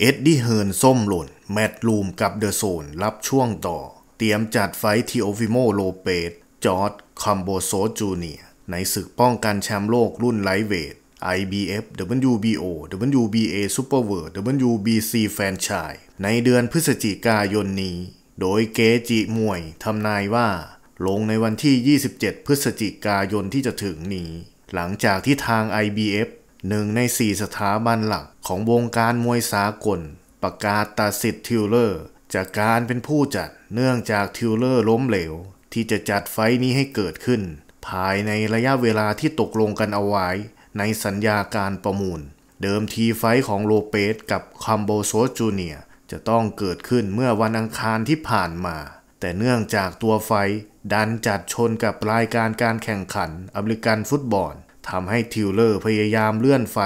เอ็ดดี้เฮิร์นส้มหล่น แมตลูมกับเดอะโซนรับช่วงต่อ เตรียมจัดไฟทีโอฟิโมโลเปตจอร์ดคัมโบโซจูเนียในศึกป้องกันแชมป์โลกรุ่นไลท์เวท IBF WBO WBA Super World WBC แฟนชายในเดือนพฤศจิกายนนี้ โดยเกจิมวยทำนายว่า ลงในวันที่ 27 พฤศจิกายนที่จะถึงนี้ หลังจากที่ทาง IBF หนึ่งใน4 สถาบันหลักของวงการมวยสากล ประกาศตัดสิทธิ์ทิวเลอร์จากการเป็นผู้จัด เนื่องจากทิวเลอร์ล้มเหลวที่จะจัดไฟนี้ให้เกิดขึ้น ภายในระยะเวลาที่ตกลงกันเอาไว้ ในสัญญาการประมูล เดิมทีไฟของโลเปสกับคัมโบโซจูเนียจะต้องเกิดขึ้นเมื่อวันอังคารที่ผ่านมา แต่เนื่องจากตัวไฟ ดันจัดชนกับรายการการแข่งขันอเมริกันฟุตบอลทำให้ทิวเลอร์พยายามเลื่อนไฟ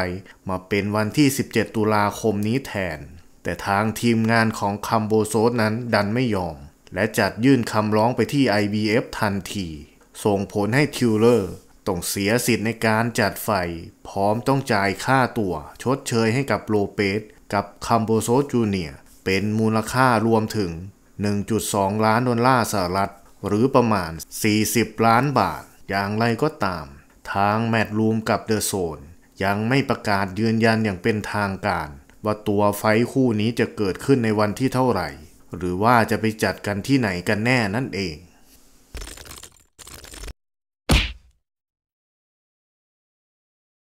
มาเป็นวันที่ 17 ตุลาคมนี้แทน แต่ทางทีมงานของคัมโบโซสนั้นดันไม่ยอม และจัดยื่นคำร้องไปที่ IBF ทันที ส่งผลให้ทิวเลอร์ต้องเสียสิทธิ์ในการจัดไฟ พร้อมต้องจ่ายค่าตัว ชดเชยให้กับโลเปสกับคัมโบโซจูเนีย เป็นมูลค่ารวมถึง 1.2 ล้านดอลลาร์สหรัฐ หรือประมาณ 40 ล้านบาท อย่างไรก็ตามทางแมดรูมกับเดอะโซนยังไม่ประกาศยืนยันอย่างเป็นทางการว่าตัวไฟคู่นี้จะเกิดขึ้นในวันที่เท่าไหร่ หรือว่าจะไปจัดกันที่ไหนกันแน่นั่นเอง